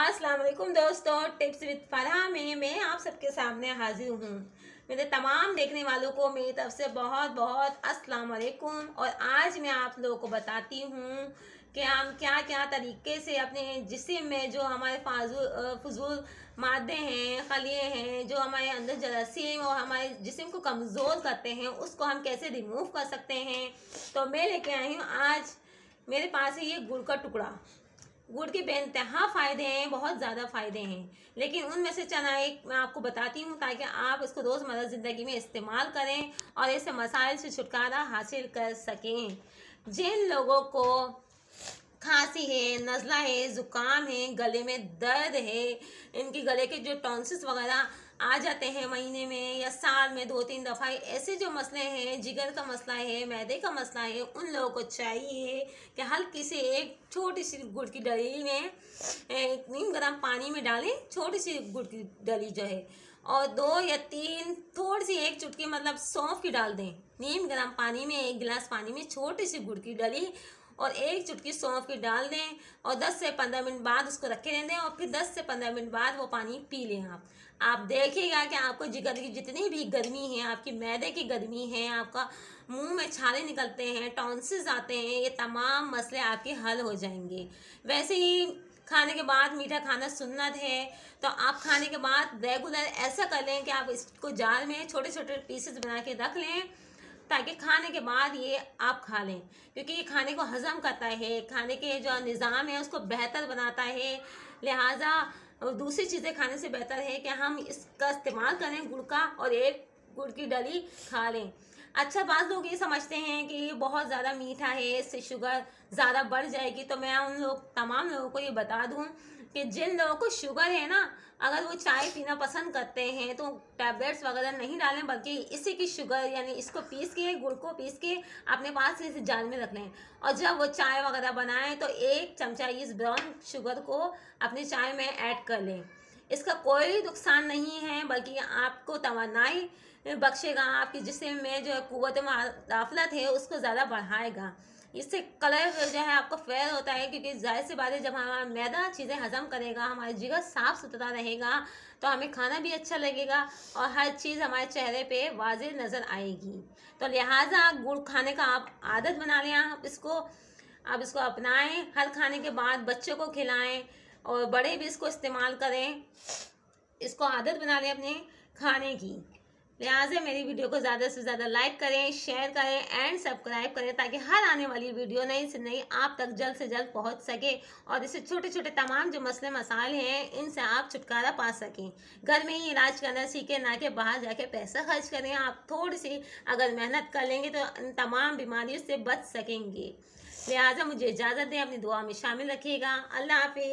अस्सलाम वालेकुम दोस्तों टिप्स विद फरहा में मैं आप सबके सामने हाजिर हूँ मेरे तमाम देखने वालों को मेरी तरफ से बहुत बहुत अस्सलाम वालेकुम और आज मैं आप लोगों को बताती हूँ कि हम क्या क्या तरीके से अपने जिसम में जो हमारे फाजू फजूल मादे हैं खलिए हैं जो हमारे अंदर जरासीम और हमारे जिसम को कमज़ोर करते हैं उसको हम कैसे रिमूव कर सकते हैं तो मैं लेके आई हूँ आज मेरे पास है ये गुड़ का टुकड़ा गुड़ के पहनते हाँ, फ़ायदे हैं बहुत ज़्यादा फ़ायदे हैं लेकिन उनमें से चना एक मैं आपको बताती हूँ ताकि आप इसको रोज़मर्रा ज़िंदगी में इस्तेमाल करें और इसे मसाइल से छुटकारा हासिल कर सकें जिन लोगों को खांसी है नज़ला है ज़ुकाम है गले में दर्द है इनके गले के जो टॉन्सिस वगैरह आ जाते हैं महीने में या साल में दो तीन दफ़ा ऐसे जो मसले हैं जिगर का मसला है मैदे का मसला है उन लोगों को चाहिए कि हल्की से एक छोटी सी गुड़ की डली में नीम गर्म पानी में डालें छोटी सी गुड़ की डली जो है और दो या तीन थोड़ी सी एक चुटकी मतलब सौंफ की डाल दें नीम गर्म पानी में एक गिलास पानी में छोटी सी गुड़ की डली और एक चुटकी सौंफ की डाल दें और 10 से 15 मिनट बाद उसको रखे रहने दें और फिर 10 से 15 मिनट बाद वो पानी पी लें आप आप देखिएगा कि आपको जिगर की जितनी भी गर्मी है आपकी मैदे की गर्मी है आपका मुंह में छाले निकलते हैं टॉन्सिस आते हैं ये तमाम मसले आपके हल हो जाएंगे वैसे ही खाने के बाद मीठा खाना सुन्नत है तो आप खाने के बाद रेगुलर ऐसा कर लें कि आप इसको जार में छोटे छोटे पीसेस बना के रख लें ताकि खाने के बाद ये आप खा लें क्योंकि ये खाने को हज़म करता है खाने के जो निज़ाम है उसको बेहतर बनाता है लिहाजा दूसरी चीज़ें खाने से बेहतर है कि हम इसका इस्तेमाल करें गुड़ का और एक गुड़ की डली खा लें अच्छा बात लोग ये समझते हैं कि ये बहुत ज़्यादा मीठा है इससे शुगर ज़्यादा बढ़ जाएगी तो मैं उन लोग तमाम लोगों को ये बता दूँ कि जिन लोगों को शुगर है ना अगर वो चाय पीना पसंद करते हैं तो टैबलेट्स वगैरह नहीं डालें बल्कि इसी की शुगर यानी इसको पीस के गुड़ को पीस के अपने पास इस जाल में रख लें और जब वो चाय वगैरह बनाएं तो एक चमचा इस ब्राउन शुगर को अपनी चाय में ऐड कर लें इसका कोई नुकसान नहीं है बल्कि आपको तोानाई बख्शेगा आपकी जिसम में जो है कुत में है उसको ज़्यादा बढ़ाएगा इससे कलर जो है आपका फेयर होता है क्योंकि जाहिर सी बात है जब हमारा मैदा चीज़ें हजम करेगा हमारी जिगर साफ़ सुथरा रहेगा तो हमें खाना भी अच्छा लगेगा और हर चीज़ हमारे चेहरे पे वाज नज़र आएगी तो लिहाजा गुड़ खाने का आप आदत बना लें आप इसको आप इसको अपनाएं हर खाने के बाद बच्चों को खिलाएं और बड़े भी इसको इस्तेमाल करें इसको आदत बना लें अपने खाने की लिहाजा मेरी वीडियो को ज़्यादा से ज़्यादा लाइक करें शेयर करें एंड सब्सक्राइब करें ताकि हर आने वाली वीडियो नई से नई आप तक जल्द से जल्द पहुंच सके और इससे छोटे छोटे तमाम जो मसले मसाइल हैं इनसे आप छुटकारा पा सकें घर में ही इलाज करना सीखें ना कि बाहर जाके पैसा खर्च करें आप थोड़ी सी अगर मेहनत कर लेंगे तो इन तमाम बीमारियों से बच सकेंगे लिहाजा मुझे इजाज़त दें अपनी दुआ में शामिल रखिएगा अल्लाह हाफि